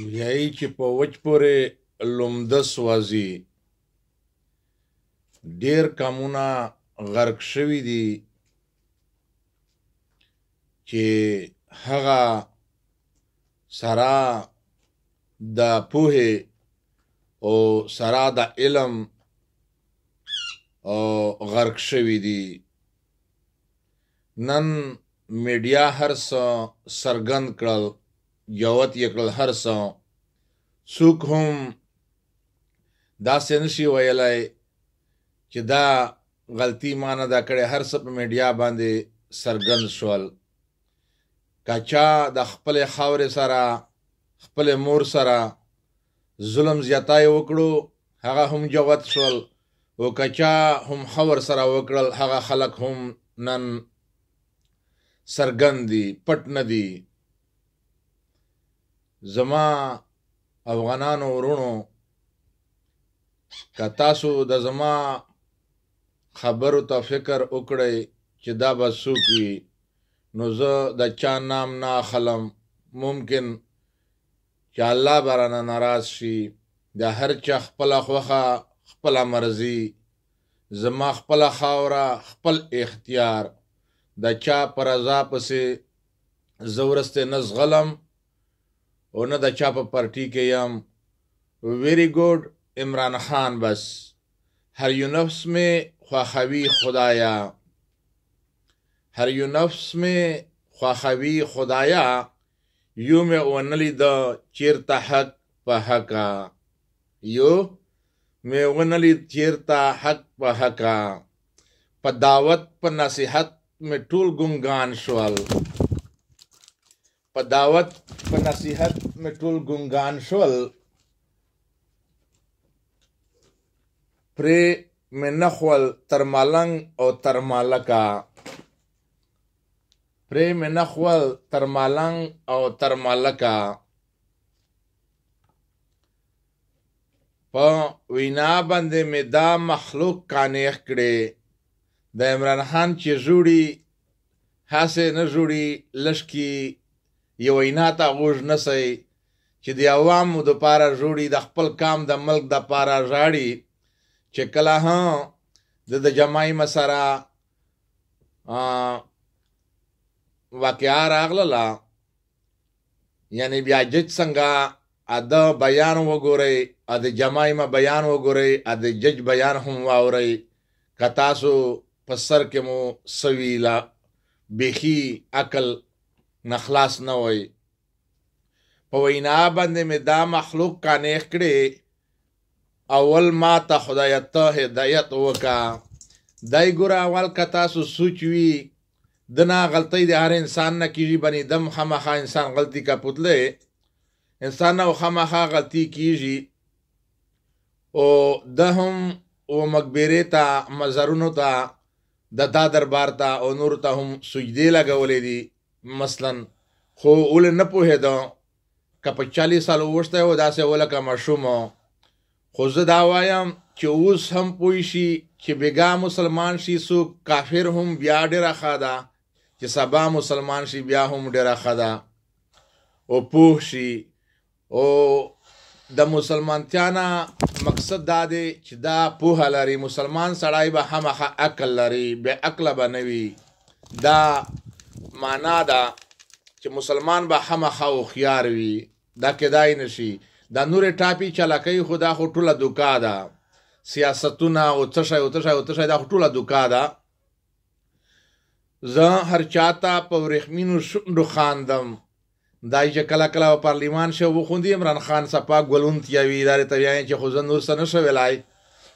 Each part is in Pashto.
یای چې په وچ پورې لومده سوازي ډیر کمونه غرق شوي دي چې هغه سرا د پوهې او سرا د علم او غرق شوي دي نن میډیا هر څه سرګند کړل یوت یکل هر څو څوک هم دا سنشي ویلای چې دا غلطي مان دا کړي هر څه په میډیا باندې سرګند شول کچا د خپل خاور سره خپل مور سره ظلم زیاتای وکړو هغه هم جوت شول او کچا هم خاور سره وکړل هغه خلک هم نن سرګندي پټ ندي زما افغانانو ورونو که تاسو د زما خبرو ته فکر وکړئ چې دا به څوک وي نو زه د چا نام نه اخلم ممکن چې الله برانه ناراض شي د هر چا خپل خوخه خپل مرزي زما خپل خاوره خپل اختیار د چا پر رضا پسې زورسته نزغلم د دا په پارټي کے یم ویری گڈ عمران خان بس نفس میں خدایا ہر خدایا نفس میں خواہ خدایا یو میں ونلی د چیرتا حق په حقا یو میں ونلی چیرتا حق حقا په دعوت په نصیحت میں ٹول گم گان په دعوت په نصیحت مې ټول ګنګان شول پرې مې نخول تر ملنګ او تر مالکا پرې مې نخول تر ملنګ او تر مالکا په وینا باندې مې دا مخلوق کانېخ کړي د عمران خان چې جوړي هاسه نه جوړي لشکي یو وینا ته غوږ نه سي چې د عوامو د پاره جوړي د خپل کام د ملک د پاره راړي چې کله هم د جمعي مسره واقعا راغله یعنی بیا جج څنګه اده بیان وګورئ اده جمایما بیان وګورئ اده جج بیان هم واورئ کتاسو پسر کې مو سویلا بهي عقل نخلاص نه وي په وینا باندې مې دا مخلوق کانېخ کړي اول ما ته خدای ته هدایت وکا دای ګور اول کتا سو سوچوي دنا غلطی د هر انسان نه کیږي بني دم خامخا انسان غلطی کا پتله انسان نو خامخا غلطی کیږي او دهم او مقبره تا مزرونو تا د دا دربار تا او نور ته هم سجدي لګولې دي مثلا خو اول نه پوهېده که په چالیس سالو وشته و داسې ولکه ماشوم خو زه دا وایم چې اوس هم پوه شي چې بېګا مسلمان شي څوک کافر هم بیا ډېره ښه ده چې سبا مسلمان شي بیا هم ډېره ښه ده او پوه شي او د مسلمانتیا نه مقصد دا دی چې دا پوهه لري مسلمان سړی به همخه عقل لري بې عقله به نه وي دا معنا ده چې مسلمان به خامخا او خيار وي دا کېدای نشي دا نورې ټاپي چلاکی خدا خو ټوله دوکا ده سیاستونه او تشه او تشه او تشه دا ټوله دوکا ده زه هر چاته په ورخمینو شوندو خاندم دای چې کله کله په پارلیمان شو وخوندي عمران خان سپا ګلون تیوي ادارې تویای چې خو زه نور څه نشو ویلای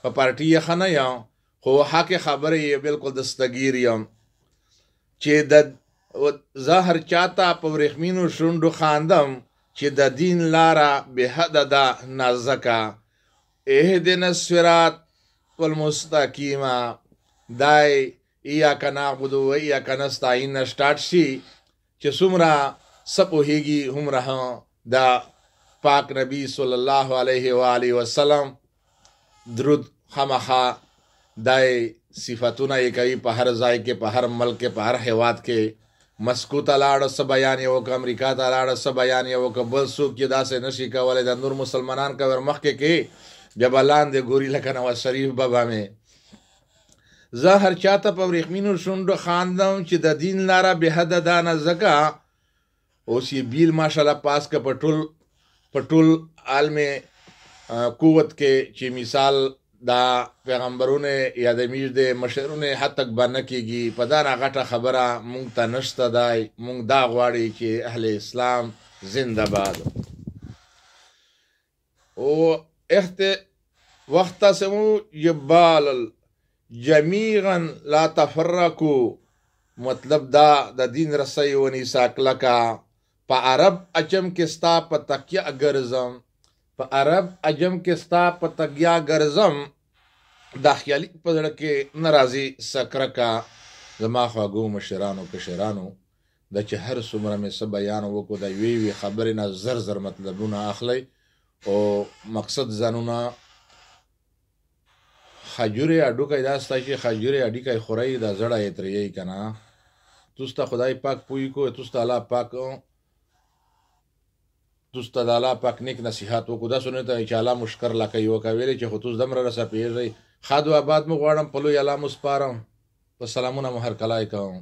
په پارټي یې خنه یم خو حق خبره یې بالکل دستګیر یم چې د زه هر چاته په ورخمینو شونډو خاندم چې د دین لاره به حد ده نازکا اهدنا الصراط والمستقیم دای یا کنا عبدو و یا کنا استعین سٹارټ شي چې څومره سپوهيږي همره دا پاک نبی صلی الله علیه و علیه وسلم درود خامخا دای صفاتونه یې کوي په هر ځای کې په هر ملک کې په هر هواد کې مسکو ته لاړه څه بیان یې وکړه امریکا ته لاړه څه بیان یې وکړه بل څوک یې داسې نشي کولی د نور مسلمانان که ور مخکې کې بیا به لاندې ګوري لکه نواز شریف بابا مې زه هر چا ته په ورېښمینو شونډو خاندم چې د دین لاره بېحده دا نه ځکه اوس یې بیل ماشاءالله پاس که په ټول په ټول عالم قوت کې چې مثال دا پیغمبرونه یا د میر د مشرونه حتی باندې کیږي په دا راغټه خبره مونږ ته نشته دای مونږ دا غواړي چې اهل اسلام زنده باد او اخت وقت سمو جبال جميعا لا تفرقوا مطلب دا د دین رسي ونی ساکلکا په عرب اچم کې ستا په تکیه اگر زم په عرب عجم کې ستا په تګیا ګرزم دا خیالي په زړه کې ناراضي سکره کا زما خواګو مشرانو کشرانو د چې هر څومره مې سب بیان وکړو دا وی وی خبرې نه زر زر مطلبونه اخلي او مقصد ځانونه خجورې اډوکې دا ستا چې خجورې اډیکې خورې دا زړه یې ترې کنا توستا خدای پاک پوي کو توستا الله پاک تاسو ته د الله پاک نیک نصيحت وکړو دا سونه ته چې الله مشکر لا کوي وکوي چې خو تاسو دمر را سپیږي خادو آباد مو غواړم په لوی الله مسپارم په سلامونه مو هر کلای کوم